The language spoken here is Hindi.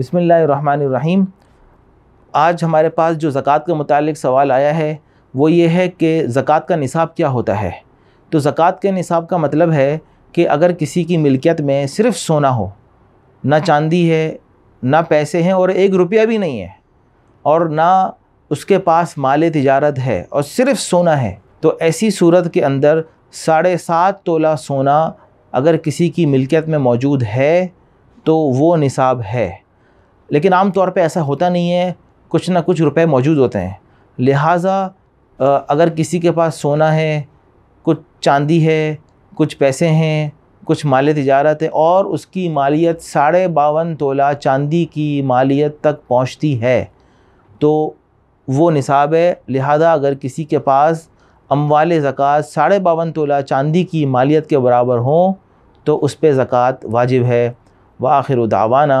बसमीम आज हमारे पास जो ज़क़़त के मतलब सवाल आया है वो ये है कि ज़क़़त का निसाब क्या होता है तो ज़क़़त के निसाब का मतलब है कि अगर किसी की मिल्कियत में सिर्फ़ सोना हो ना चांदी है ना पैसे हैं और एक रुपया भी नहीं है और ना उसके पास माल तजारत है और सिर्फ़ सोना है तो ऐसी सूरत के अंदर साढ़े सात तोला सोना अगर किसी की मिल्कियत में मौजूद है तो वो निसाब है लेकिन आम तौर पर ऐसा होता नहीं है कुछ ना कुछ रुपए मौजूद होते हैं लिहाजा अगर किसी के पास सोना है कुछ चांदी है कुछ पैसे हैं कुछ माल तजारत है और उसकी मालियत साढ़े बावन तोला चांदी की मालियत तक पहुंचती है तो वो निसाब है लिहाजा अगर किसी के पास अमवाल ज़क़़त साढ़े बावन तोला चांदी की मालियत के बराबर हों तो उस पर ज़क़़त वाजिब है व आखिर दावाना